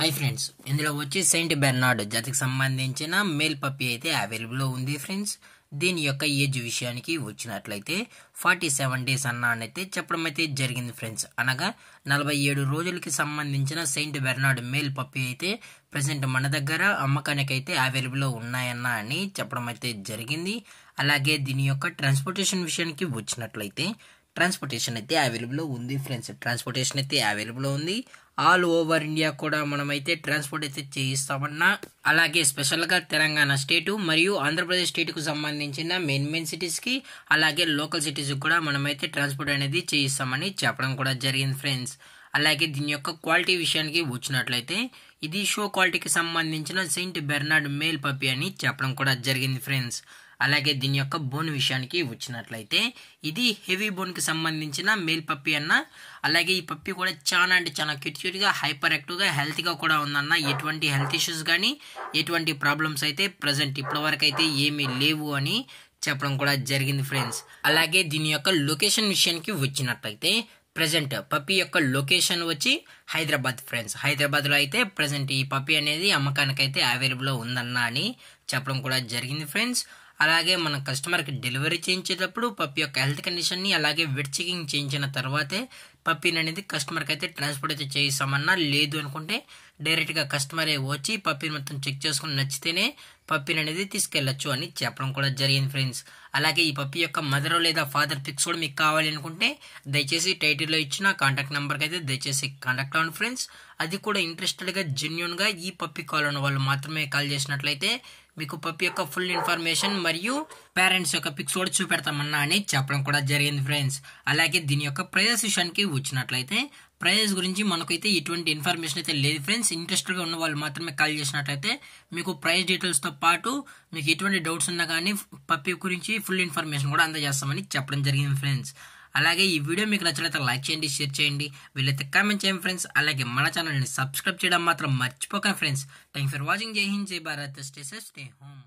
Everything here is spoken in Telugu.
హై ఫ్రెండ్స్ ఇందులో వచ్చి సెయింట్ బెర్నార్డ్ జాతికి సంబంధించిన మేల్ పప్పి అయితే అవైలబుల్లో ఉంది ఫ్రెండ్స్ దీని యొక్క ఏజ్ విషయానికి వచ్చినట్లయితే ఫార్టీ సెవెన్ డేస్ అన్న అయితే చెప్పడం అయితే జరిగింది ఫ్రెండ్స్ అనగా నలభై ఏడు రోజులకి సంబంధించిన సెయింట్ బెర్నార్డ్ మేల్ పప్పి అయితే ప్రజెంట్ మన దగ్గర అమ్మకానికి అయితే అవైలబుల్లో ఉన్నాయన్న అని చెప్పడం అయితే జరిగింది అలాగే దీని యొక్క ట్రాన్స్పోర్టేషన్ విషయానికి వచ్చినట్లయితే ట్రాన్స్పోర్టేషన్ అయితే అవైలబుల్లో ఉంది ఫ్రెండ్స్ ట్రాన్స్పోర్టేషన్ అయితే అవైలబుల్లో ఉంది ఆల్ ఓవర్ ఇండియా కూడా మనమైతే ట్రాన్స్పోర్ట్ అయితే చేయిస్తామన్నా అలాగే స్పెషల్గా తెలంగాణ స్టేటు మరియు ఆంధ్రప్రదేశ్ స్టేట్కు సంబంధించిన మెయిన్ మెయిన్ సిటీస్కి అలాగే లోకల్ సిటీస్కి కూడా మనమైతే ట్రాన్స్పోర్ట్ అనేది చేయిస్తామని చెప్పడం కూడా జరిగింది ఫ్రెండ్స్ అలాగే దీని యొక్క క్వాలిటీ విషయానికి వచ్చినట్లయితే ఇది షో క్వాలిటీకి సంబంధించిన సెయింట్ బెర్నార్డ్ మేల్ పప్పి అని చెప్పడం కూడా జరిగింది ఫ్రెండ్స్ అలాగే దీని యొక్క బోన్ విషయానికి వచ్చినట్లయితే ఇది హెవీ బోన్కి సంబంధించిన మేల్ పప్పి అన్న అలాగే ఈ పప్పి కూడా చాలా అంటే చాలా క్యూట్యూట్గా హైపర్ యాక్టివ్గా హెల్త్గా కూడా ఉందన్న ఎటువంటి హెల్త్ ఇష్యూస్ కానీ ఎటువంటి ప్రాబ్లమ్స్ అయితే ప్రజెంట్ వరకు అయితే ఏమీ లేవు అని చెప్పడం కూడా జరిగింది ఫ్రెండ్స్ అలాగే దీని యొక్క లొకేషన్ విషయానికి వచ్చినట్లయితే ప్రజెంట్ పప్పీ యొక్క లొకేషన్ వచ్చి హైదరాబాద్ ఫ్రెండ్స్ హైదరాబాద్లో అయితే ప్రజెంట్ ఈ పప్పీ అనేది అమ్మకానికి అయితే అవైలబుల్లో ఉందన్న అని చెప్పడం కూడా జరిగింది ఫ్రెండ్స్ అలాగే మన కస్టమర్కి డెలివరీ చేయించేటప్పుడు పప్పి యొక్క హెల్త్ కండిషన్ని అలాగే వెడ్ చెకింగ్ చేయించిన తర్వాతే పప్పీని అనేది కస్టమర్కి అయితే ట్రాన్స్పోర్ట్ అయితే చేయిస్తామన్నా లేదు అనుకుంటే డైరెక్ట్గా కస్టమరే వచ్చి పప్పీని మొత్తం చెక్ చేసుకుని నచ్చితేనే పప్పీని అనేది తీసుకెళ్ళచ్చు అని చెప్పడం కూడా జరిగింది ఫ్రెండ్స్ అలాగే ఈ పప్పీ యొక్క మదర్ లేదా ఫాదర్ పిక్స్ కూడా మీకు కావాలి అనుకుంటే దయచేసి టైటిల్లో ఇచ్చిన కాంటాక్ట్ నెంబర్కి అయితే దయచేసి కాంటాక్ట్ అవ్వండి ఫ్రెండ్స్ అది కూడా ఇంట్రెస్టెడ్గా జెన్యున్గా ఈ పప్పీ కాల్ ఉన్న వాళ్ళు మాత్రమే కాల్ చేసినట్లయితే మీకు పప్పి యొక్క ఫుల్ ఇన్ఫర్మేషన్ మరియు పేరెంట్స్ యొక్క పిక్స్ కూడా చూపెడతామన్నా అని చెప్పడం కూడా జరిగింది ఫ్రెండ్స్ అలాగే దీని యొక్క ప్రైజెస్ విషయానికి వచ్చినట్లయితే ప్రైజెస్ గురించి మనకైతే ఎటువంటి ఇన్ఫర్మేషన్ అయితే లేదు ఫ్రెండ్స్ ఇంట్రెస్టెడ్గా ఉన్న వాళ్ళు మాత్రమే కాల్ చేసినట్లయితే మీకు ప్రైజ్ డీటెయిల్స్తో పాటు మీకు ఎటువంటి డౌట్స్ ఉన్నా కానీ పప్పి గురించి ఫుల్ ఇన్ఫర్మేషన్ కూడా అందజేస్తామని చెప్పడం జరిగింది ఫ్రెండ్స్ అలాగే ఈ వీడియో మీకు నచ్చినట్లయితే లైక్ చేయండి షేర్ చేయండి వీళ్ళైతే కామెంట్ చేయండి ఫ్రెండ్స్ అలాగే మన ఛానల్ని సబ్స్క్రైబ్ చేయడం మాత్రం మర్చిపోకండి ఫ్రెండ్స్ థ్యాంక్ ఫర్ వాచింగ్ జై హింద్ జై Bharat stay safe stay home